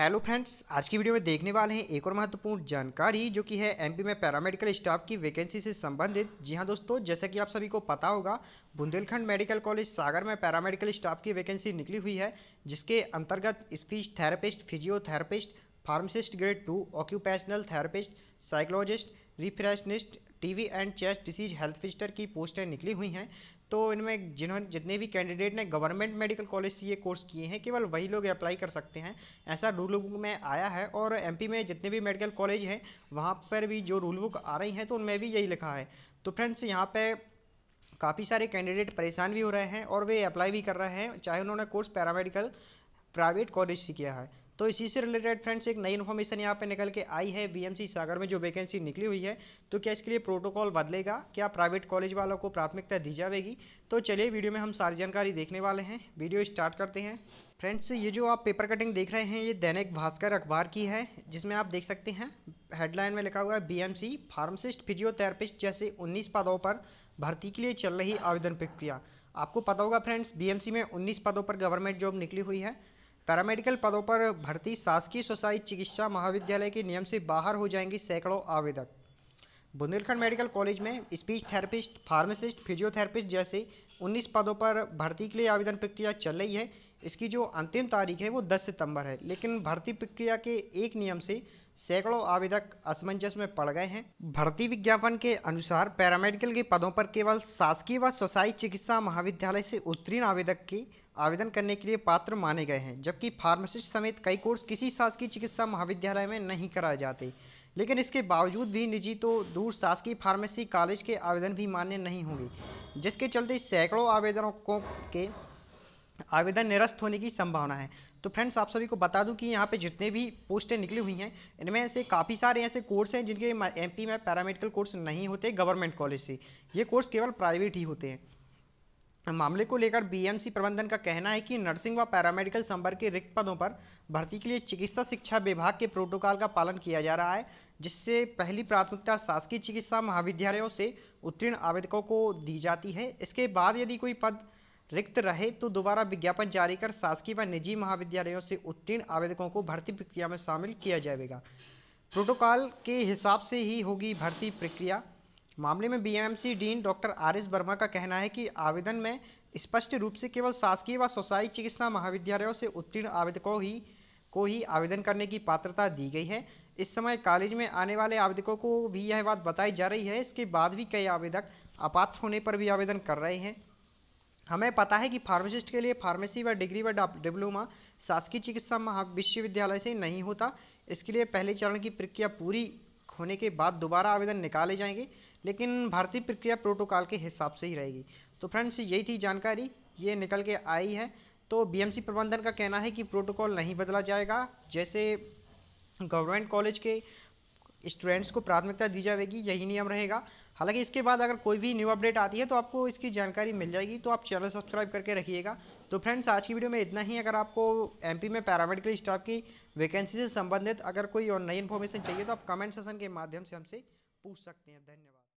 hello friends आज की video में देखने वाले हैं एक और महत्वपूर्ण जानकारी जो कि है एमपी में पैरामेडिकल स्टाफ की वैकेंसी से संबंधित जी हाँ दोस्तों जैसा कि आप सभी को पता होगा बुंदेलखंड मेडिकल कॉलेज सागर में पैरामेडिकल स्टाफ की वैकेंसी निकली हुई है जिसके अंतर्गत speech therapist physiotherapist pharmacist grade two occupational therapist psychologist refractionist TB and chest disease health visitor की पोस्टें निकली हुई हैं तो इनमें जिन्होंने जितने भी कैंडिडेट ने गवर्नमेंट मेडिकल कॉलेज से ये कोर्स किए हैं केवल वही लोग अप्लाई कर सकते हैं ऐसा रूल बुक में आया है और एमपी में जितने भी मेडिकल कॉलेज हैं वहाँ पर भी जो रूल बुक आ रही हैं तो उनमें भी यही लिखा है तो फ्रेंड्स यहाँ पर काफ़ी सारे कैंडिडेट परेशान भी हो रहे हैं और वे अप्लाई भी कर रहे हैं चाहे उन्होंने कोर्स पैरामेडिकल प्राइवेट कॉलेज से किया है तो इसी से रिलेटेड फ्रेंड्स एक नई इन्फॉर्मेशन यहाँ पे निकल के आई है बीएमसी सागर में जो वैकेंसी निकली हुई है तो क्या इसके लिए प्रोटोकॉल बदलेगा क्या प्राइवेट कॉलेज वालों को प्राथमिकता दी जाएगी तो चलिए वीडियो में हम सारी जानकारी देखने वाले हैं वीडियो स्टार्ट करते हैं फ्रेंड्स ये जो आप पेपर कटिंग देख रहे हैं ये दैनिक भास्कर अखबार की है जिसमें आप देख सकते हैं हेडलाइन में लिखा हुआ है बीएमसी फार्मासिस्ट फिजियोथेरेपिस्ट जैसे 19 पदों पर भर्ती के लिए चल रही आवेदन प्रक्रिया आपको पता होगा फ्रेंड्स बीएमसी में 19 पदों पर गवर्नमेंट जॉब निकली हुई है पैरामेडिकल पदों पर भर्ती शासकीय सोसाइटी चिकित्सा महाविद्यालय के नियम से बाहर हो जाएंगे सैकड़ों आवेदक बुंदेलखंड मेडिकल कॉलेज में स्पीच थेरेपिस्ट फार्मासिस्ट फिजियोथेरेपिस्ट जैसे 19 पदों पर भर्ती के लिए आवेदन प्रक्रिया चल रही है इसकी जो अंतिम तारीख है वो 10 सितंबर है लेकिन भर्ती प्रक्रिया के एक नियम से सैकड़ों आवेदक असमंजस में पड़ गए हैं भर्ती विज्ञापन के अनुसार पैरामेडिकल के पदों पर केवल शासकीय व स्वसाई चिकित्सा महाविद्यालय से उत्तीर्ण आवेदक की आवेदन करने के लिए पात्र माने गए हैं जबकि फार्मासिस्ट समेत कई कोर्स किसी शासकीय चिकित्सा महाविद्यालय में नहीं कराए जाते लेकिन इसके बावजूद भी निजी तो दूर शासकीय फार्मेसी कॉलेज के आवेदन भी मान्य नहीं होंगे जिसके चलते सैकड़ों आवेदनों को के आवेदन निरस्त होने की संभावना है तो फ्रेंड्स आप सभी को बता दूं कि यहाँ पे जितने भी पोस्टें निकली हुई हैं इनमें से काफ़ी सारे ऐसे कोर्स हैं जिनके एमपी में पैरामेडिकल कोर्स नहीं होते गवर्नमेंट कॉलेज से ये कोर्स केवल प्राइवेट ही होते हैं मामले को लेकर बीएमसी प्रबंधन का कहना है कि नर्सिंग व पैरामेडिकल संवर्ग के रिक्त पदों पर भर्ती के लिए चिकित्सा शिक्षा विभाग के प्रोटोकॉल का पालन किया जा रहा है जिससे पहली प्राथमिकता शासकीय चिकित्सा महाविद्यालयों से उत्तीर्ण आवेदकों को दी जाती है इसके बाद यदि कोई पद रिक्त रहे तो दोबारा विज्ञापन जारी कर शासकीय व निजी महाविद्यालयों से उत्तीर्ण आवेदकों को भर्ती प्रक्रिया में शामिल किया जाएगा प्रोटोकॉल के हिसाब से ही होगी भर्ती प्रक्रिया मामले में BMMC dean doctor R S Verma का कहना है कि आवेदन में स्पष्ट रूप से केवल शासकीय व सोसाई चिकित्सा महाविद्यालयों से उत्तीर्ण आवेदकों ही को ही आवेदन करने की पात्रता दी गई है इस समय कॉलेज में आने वाले आवेदकों को भी यह बात बताई जा रही है इसके बाद भी कई आवेदक अपात्र होने पर भी आवेदन कर रहे हैं हमें पता है कि फार्मासिस्ट के लिए फार्मेसी व डिग्री व डिप्लोमा शासकीय चिकित्सा विश्वविद्यालय से नहीं होता इसके लिए पहले चरण की प्रक्रिया पूरी होने के बाद दोबारा आवेदन निकाले जाएंगे लेकिन भारतीय प्रक्रिया प्रोटोकॉल के हिसाब से ही रहेगी तो फ्रेंड्स यही थी जानकारी ये निकल के आई है तो बीएमसी प्रबंधन का कहना है कि प्रोटोकॉल नहीं बदला जाएगा जैसे गवर्नमेंट कॉलेज के स्टूडेंट्स को प्राथमिकता दी जाएगी यही नियम रहेगा हालांकि इसके बाद अगर कोई भी न्यू अपडेट आती है तो आपको इसकी जानकारी मिल जाएगी तो आप चैनल सब्सक्राइब करके रखिएगा तो फ्रेंड्स आज की वीडियो में इतना ही अगर आपको एमपी में पैरामेडिकल स्टाफ की वैकेंसी से संबंधित अगर कोई और नई इन्फॉर्मेशन चाहिए तो आप कमेंट सेशन के माध्यम से हमसे पूछ सकते हैं धन्यवाद